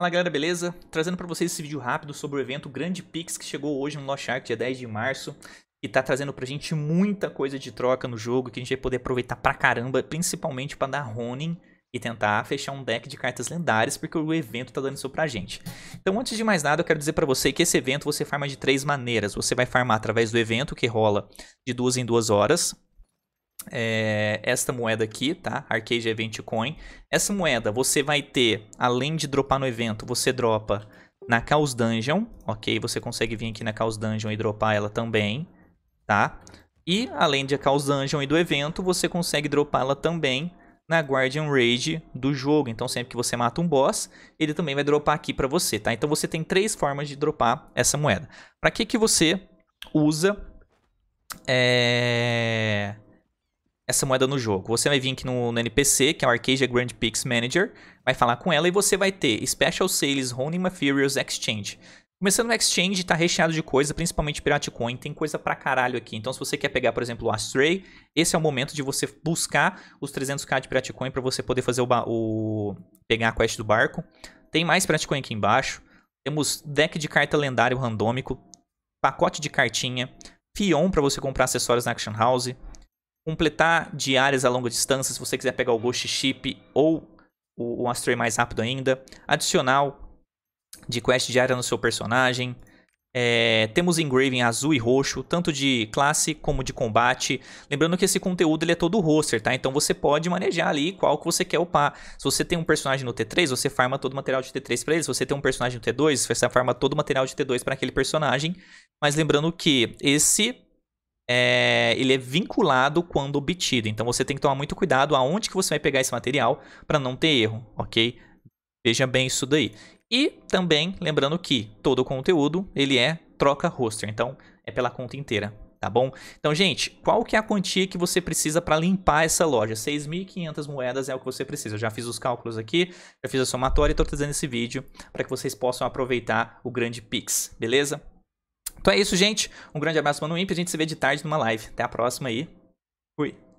Fala galera, beleza? Trazendo para vocês esse vídeo rápido sobre o evento Grande Pix que chegou hoje no Lost Ark, dia 10 de março e tá trazendo pra gente muita coisa de troca no jogo que a gente vai poder aproveitar pra caramba, principalmente para dar Ronin e tentar fechar um deck de cartas lendárias, porque o evento tá dando isso pra gente. Então antes de mais nada, eu quero dizer para você que esse evento você farma de três maneiras. Você vai farmar através do evento que rola de duas em duas horas, é, esta moeda aqui, tá? Arcade Event Coin. Essa moeda você vai ter, além de dropar no evento, você dropa na Chaos Dungeon, ok? Você consegue vir aqui na Chaos Dungeon e dropar ela também, tá? E além de a Chaos Dungeon e do evento, você consegue dropá-la também na Guardian Rage do jogo. Então sempre que você mata um boss, ele também vai dropar aqui para você, tá? Então você tem três formas de dropar essa moeda. Para que que você usa é essa moeda no jogo. Você vai vir aqui no, no NPC, que é o Arcadia Grand Prix Manager, vai falar com ela e você vai ter Special Sales, Honing Materials, Exchange. Começando no Exchange, tá recheado de coisa, principalmente Pirate Coin. tem coisa pra caralho aqui. Então se você quer pegar, por exemplo, o Astray, esse é o momento de você buscar os 300k de Coin pra você poder fazer o, o... pegar a quest do barco. Tem mais Pirate Coin aqui embaixo. Temos deck de carta lendário randômico, pacote de cartinha, Fion para você comprar acessórios na Action House, completar diárias a longa distância, se você quiser pegar o Ghost Ship ou o, o Astray mais rápido ainda. Adicional de quest diária no seu personagem. É, temos engraving azul e roxo, tanto de classe como de combate. Lembrando que esse conteúdo ele é todo roster, tá? Então você pode manejar ali qual que você quer upar. Se você tem um personagem no T3, você farma todo o material de T3 para ele. Se você tem um personagem no T2, você farma todo o material de T2 para aquele personagem. Mas lembrando que esse é, ele é vinculado quando obtido. Então você tem que tomar muito cuidado aonde que você vai pegar esse material para não ter erro, ok? Veja bem isso daí. E também lembrando que todo o conteúdo ele é troca roster, então é pela conta inteira, tá bom? Então, gente, qual que é a quantia que você precisa para limpar essa loja? 6.500 moedas é o que você precisa. Eu já fiz os cálculos aqui, já fiz a somatória e estou trazendo esse vídeo para que vocês possam aproveitar o grande Pix, beleza? Então é isso, gente. Um grande abraço, mano Imp. A gente se vê de tarde numa live. Até a próxima aí. Fui.